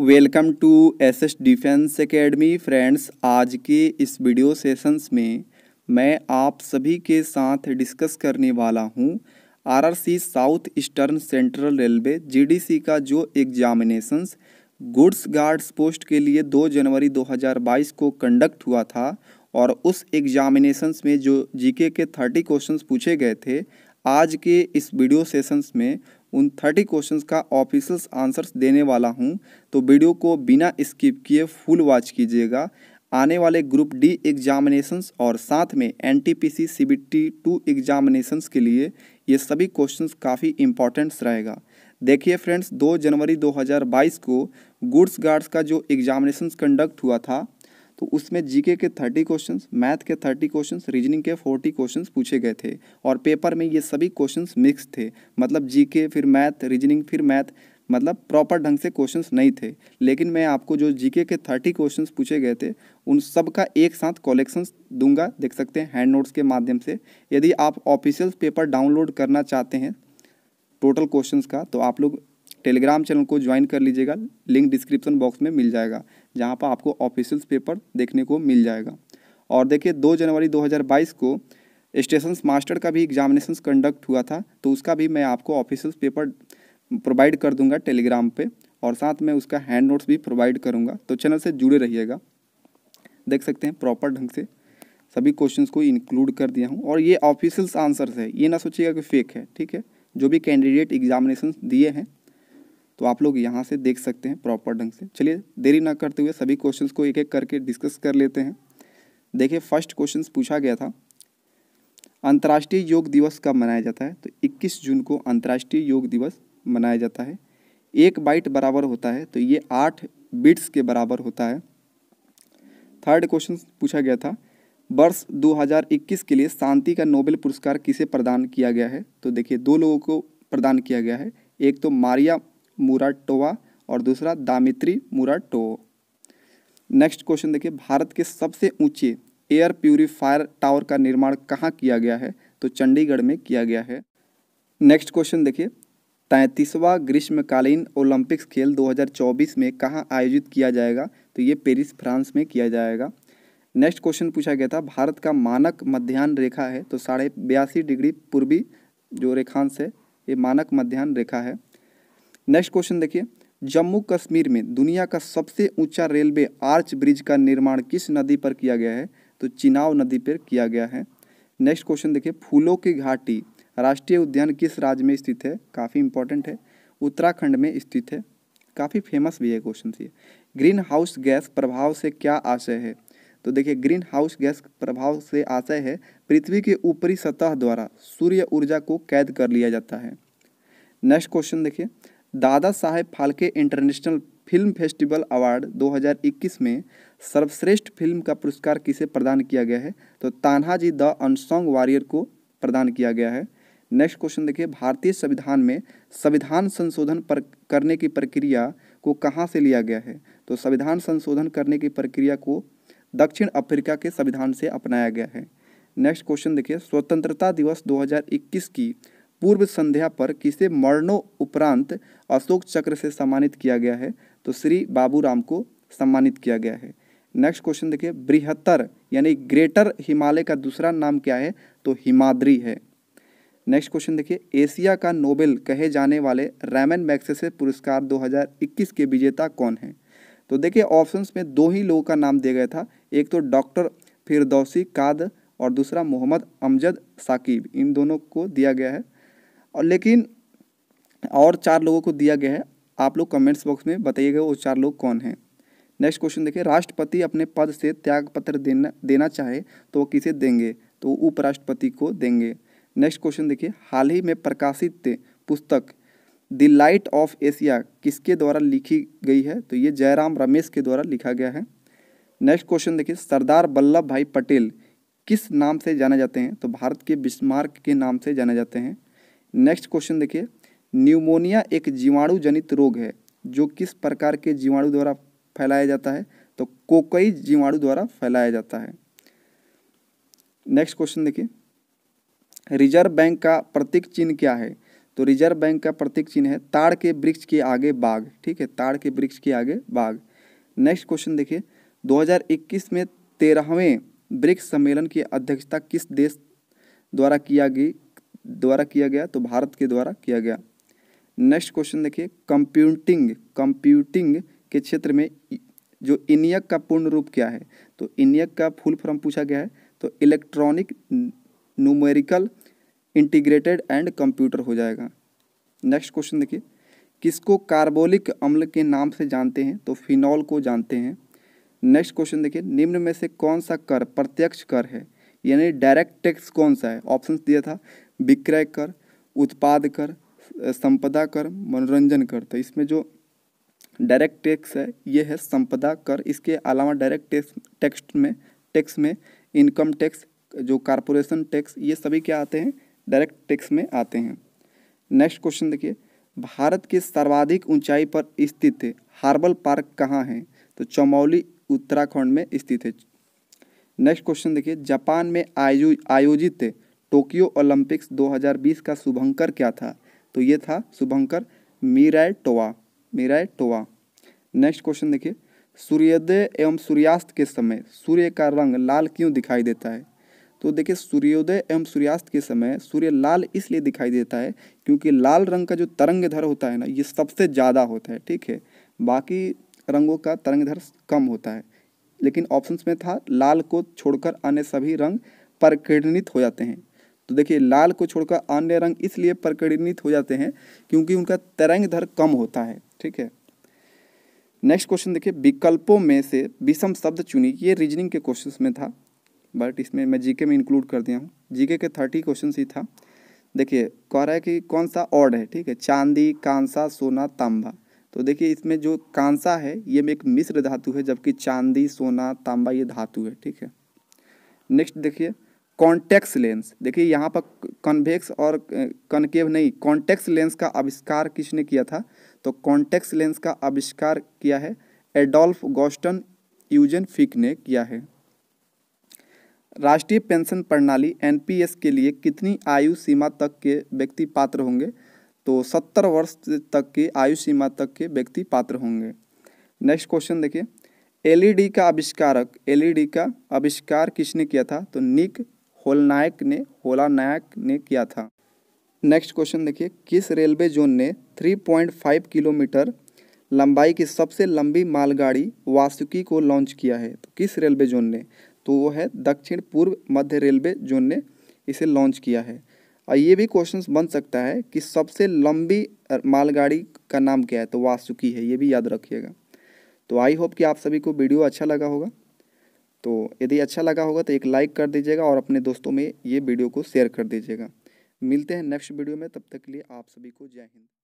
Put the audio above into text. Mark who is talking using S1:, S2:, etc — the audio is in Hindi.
S1: welcome to S S defence academy friends आज के इस वीडियो सेशंस में मैं आप सभी के साथ डिस्कस करने वाला हूं RRC south eastern central railway GDC का जो एग्जामिनेशंस गुड्स गार्ड्स पोस्ट के लिए 2 जनवरी 2022 को कंडक्ट हुआ था और उस एग्जामिनेशंस में जो जीके के 30 क्वेश्चंस पूछे गए थे आज के इस वीडियो सेशंस में उन थर्टी क्वेश्चंस का ऑफिशियल आंसर्स देने वाला हूं तो वीडियो को बिना स्किप किए फुल वॉच कीजिएगा आने वाले ग्रुप डी एग्जामिनेशंस और साथ में N T P C C B T two examinations के लिए ये सभी क्वेश्चंस काफ़ी इंपॉर्टेंट्स रहेगा देखिए फ्रेंड्स 2 जनवरी 2022 को गुड्स गार्ड्स का जो एग्जामिनेशन कंडक्ट हुआ था तो उसमें जीके के थर्टी क्वेश्चंस मैथ के थर्टी क्वेश्चंस रीजनिंग के फोर्टी क्वेश्चंस पूछे गए थे और पेपर में ये सभी क्वेश्चंस मिक्स थे मतलब जीके फिर मैथ रीजनिंग फिर मैथ मतलब प्रॉपर ढंग से क्वेश्चंस नहीं थे लेकिन मैं आपको जो जीके के थर्टी क्वेश्चंस पूछे गए थे उन सब का एक साथ कलेक्शंस दूंगा देख सकते हैं हैंड नोट्स के माध्यम से यदि आप ऑफिशियल पेपर डाउनलोड करना चाहते हैं टोटल क्वेश्चंस का तो आप लोग टेलीग्राम चैनल को ज्वाइन कर लीजिएगा लिंक डिस्क्रिप्शन बॉक्स में मिल जाएगा जहाँ पर आपको ऑफिशियल पेपर देखने को मिल जाएगा और देखिए दो जनवरी दो को स्टेशन मास्टर का भी एग्जामिनेशन कंडक्ट हुआ था तो उसका भी मैं आपको ऑफिशियल पेपर प्रोवाइड कर दूंगा टेलीग्राम पे और साथ में उसका हैंड नोट्स भी प्रोवाइड करूंगा तो चैनल से जुड़े रहिएगा देख सकते हैं प्रॉपर ढंग से सभी क्वेश्चंस को इंक्लूड कर दिया हूं और ये ऑफिशियल्स आंसर्स है ये ना सोचिएगा कि फेक है ठीक है जो भी कैंडिडेट एग्जामिनेशन दिए हैं तो आप लोग यहाँ से देख सकते हैं प्रॉपर ढंग से चलिए देरी ना करते हुए सभी क्वेश्चंस को एक एक करके डिस्कस कर लेते हैं देखिए फर्स्ट क्वेश्चन पूछा गया था अंतर्राष्ट्रीय योग दिवस कब मनाया जाता है तो 21 जून को अंतर्राष्ट्रीय योग दिवस मनाया जाता है एक बाइट बराबर होता है तो ये आठ बिट्स के बराबर होता है थर्ड क्वेश्चन पूछा गया था वर्ष 2021 के लिए शांति का नोबेल पुरस्कार किसे प्रदान किया गया है तो देखिए दो लोगों को प्रदान किया गया है एक तो मारिया मुराटोवा और दूसरा दामित्री मुराटोवो नेक्स्ट क्वेश्चन देखिए भारत के सबसे ऊंचे एयर प्यूरीफायर टावर का निर्माण कहाँ किया गया है तो चंडीगढ़ में किया गया है नेक्स्ट क्वेश्चन देखिए तैंतीसवा ग्रीष्मकालीन ओलंपिक्स खेल 2024 में कहाँ आयोजित किया जाएगा तो ये पेरिस फ्रांस में किया जाएगा नेक्स्ट क्वेश्चन पूछा गया था भारत का मानक मध्यान्ह रेखा है तो साढ़े बयासी डिग्री पूर्वी जो रेखांश है ये मानक मध्यान्ह रेखा है नेक्स्ट क्वेश्चन देखिए जम्मू कश्मीर में दुनिया का सबसे ऊंचा रेलवे आर्च ब्रिज का निर्माण किस नदी पर किया गया है तो चिनाव नदी पर किया गया है नेक्स्ट क्वेश्चन देखिए फूलों की घाटी राष्ट्रीय उद्यान किस राज्य में स्थित है काफ़ी इंपॉर्टेंट है उत्तराखंड में स्थित है काफ़ी फेमस भी है क्वेश्चन ये ग्रीन हाउस गैस प्रभाव से क्या आशय है तो देखिए ग्रीन हाउस गैस प्रभाव से आशय है पृथ्वी के ऊपरी सतह द्वारा सूर्य ऊर्जा को कैद कर लिया जाता है नेक्स्ट क्वेश्चन देखिए Dada Saheb Phalke international film festival award 2021 में सर्वश्रेष्ठ फिल्म का पुरस्कार किसे प्रदान किया गया है तो तान्हाजी द अनसोंग वॉरियर को प्रदान किया गया है नेक्स्ट क्वेश्चन देखिए भारतीय संविधान में संविधान संशोधन पर करने की प्रक्रिया को कहाँ से लिया गया है तो संविधान संशोधन करने की प्रक्रिया को दक्षिण अफ्रीका के संविधान से अपनाया गया है नेक्स्ट क्वेश्चन देखिए स्वतंत्रता दिवस 2021 की पूर्व संध्या पर किसे मरणों उपरांत अशोक चक्र से सम्मानित किया गया है तो श्री बाबूराम को सम्मानित किया गया है नेक्स्ट क्वेश्चन देखिए बृहत्तर यानी ग्रेटर हिमालय का दूसरा नाम क्या है तो हिमाद्री है नेक्स्ट क्वेश्चन देखिए एशिया का नोबेल कहे जाने वाले रैमन मैक्सेसे पुरस्कार 2021 के विजेता कौन है तो देखिए ऑप्शंस में दो ही लोगों का नाम दिया गया था एक तो डॉक्टर फिरदौसी काद और दूसरा मोहम्मद अमजद साकिब इन दोनों को दिया गया है और लेकिन और चार लोगों को दिया गया है आप लोग कमेंट्स बॉक्स में बताइएगा वो चार लोग कौन हैं नेक्स्ट क्वेश्चन देखिए राष्ट्रपति अपने पद से त्याग पत्र देना देना चाहे तो वो किसे देंगे तो उपराष्ट्रपति को देंगे नेक्स्ट क्वेश्चन देखिए हाल ही में प्रकाशित पुस्तक द लाइट ऑफ एशिया किसके द्वारा लिखी गई है तो ये जयराम रमेश के द्वारा लिखा गया है नेक्स्ट क्वेश्चन देखिए सरदार वल्लभ भाई पटेल किस नाम से जाने जाते हैं तो भारत के बिस्मार्क के नाम से जाने जाते हैं नेक्स्ट क्वेश्चन देखिए न्यूमोनिया एक जीवाणु जनित रोग है जो किस प्रकार के जीवाणु द्वारा फैलाया जाता है तो कोकई जीवाणु द्वारा फैलाया जाता है नेक्स्ट क्वेश्चन देखिए रिजर्व बैंक का प्रतीक चिन्ह क्या है तो रिजर्व बैंक का प्रतीक चिन्ह है ताड़ के वृक्ष के आगे बाघ ठीक है ताड़ के वृक्ष के आगे बाघ नेक्स्ट क्वेश्चन देखिए 2021 में तेरहवें ब्रिक्स सम्मेलन की अध्यक्षता किस देश द्वारा किया गई द्वारा किया गया तो भारत के द्वारा किया गया नेक्स्ट क्वेश्चन देखिए कंप्यूटिंग कंप्यूटिंग के क्षेत्र में जो इनियक का पूर्ण रूप क्या है तो इनियक का फुल फॉर्म पूछा गया है तो electronic numerical integrated and computer हो जाएगा नेक्स्ट क्वेश्चन देखिए किसको कार्बोलिक अम्ल के नाम से जानते हैं तो फिनॉल को जानते हैं नेक्स्ट क्वेश्चन देखिए निम्न में से कौन सा कर प्रत्यक्ष कर है यानी डायरेक्ट टैक्स कौन सा है ऑप्शन दिया था विक्रय कर उत्पाद कर संपदा कर मनोरंजन कर तो इसमें जो डायरेक्ट टैक्स है ये है संपदा कर इसके अलावा डायरेक्ट टैक्स टैक्स में टैक्स में इनकम टैक्स जो कारपोरेशन टैक्स ये सभी क्या आते हैं डायरेक्ट टैक्स में आते हैं नेक्स्ट क्वेश्चन देखिए भारत के सर्वाधिक ऊंचाई पर स्थित हार्बल पार्क कहाँ है तो चमौली उत्तराखंड में स्थित है नेक्स्ट क्वेश्चन देखिए जापान में आयोजित आयोजित टोक्यो ओलंपिक्स 2020 का शुभंकर क्या था तो ये था शुभंकर Miraitowa Miraitowa next question देखिए सूर्योदय एवं सूर्यास्त के समय सूर्य का रंग लाल क्यों दिखाई देता है तो देखिए सूर्योदय एवं सूर्यास्त के समय सूर्य लाल इसलिए दिखाई देता है क्योंकि लाल रंग का जो तरंग धर होता है ना ये सबसे ज़्यादा होता है ठीक है बाकी रंगों का तरंग धर कम होता है लेकिन ऑप्शंस में था लाल को छोड़कर अन्य सभी रंग प्रकीर्णित हो जाते हैं तो देखिए लाल को छोड़कर अन्य रंग इसलिए प्रकरणित हो जाते हैं क्योंकि उनका तरंग धर कम होता है ठीक है नेक्स्ट क्वेश्चन देखिए विकल्पों में से विषम शब्द चुनी ये रीजनिंग के क्वेश्चन में था बट इसमें मैं जीके में इंक्लूड कर दिया हूँ जीके के थर्टी क्वेश्चन ही था देखिए कह रहा है कि कौन सा ऑड है ठीक है चांदी कांसा सोना तांबा तो देखिए इसमें जो कांसा है ये में एक मिश्र धातु है जबकि चांदी सोना तांबा ये धातु है ठीक है नेक्स्ट देखिए कॉन्टेक्स लेंस देखिए यहाँ पर कन्वेक्स और कनकेव नहीं कॉन्टेक्स लेंस का आविष्कार किसने किया था तो कॉन्टेक्स लेंस का आविष्कार किया है एडोल्फ गोस्टन यूजन फिक ने किया है राष्ट्रीय पेंशन प्रणाली एनपीएस के लिए कितनी आयु सीमा तक के व्यक्ति पात्र होंगे तो सत्तर वर्ष तक के आयु सीमा तक के व्यक्ति पात्र होंगे नेक्स्ट क्वेश्चन देखिए एलईडी का आविष्कारक एलईडी का आविष्कार किसने किया था तो निक होलनायक ने होलानायक ने किया था नेक्स्ट क्वेश्चन देखिए किस रेलवे जोन ने 3.5 किलोमीटर लंबाई की सबसे लंबी मालगाड़ी वासुकी को लॉन्च किया है तो किस रेलवे जोन ने तो वो है दक्षिण पूर्व मध्य रेलवे जोन ने इसे लॉन्च किया है और ये भी क्वेश्चन बन सकता है कि सबसे लंबी मालगाड़ी का नाम क्या है तो वासुकी है ये भी याद रखिएगा तो आई होप कि आप सभी को वीडियो अच्छा लगा होगा तो यदि अच्छा लगा होगा तो एक लाइक कर दीजिएगा और अपने दोस्तों में ये वीडियो को शेयर कर दीजिएगा मिलते हैं नेक्स्ट वीडियो में तब तक के लिए आप सभी को जय हिंद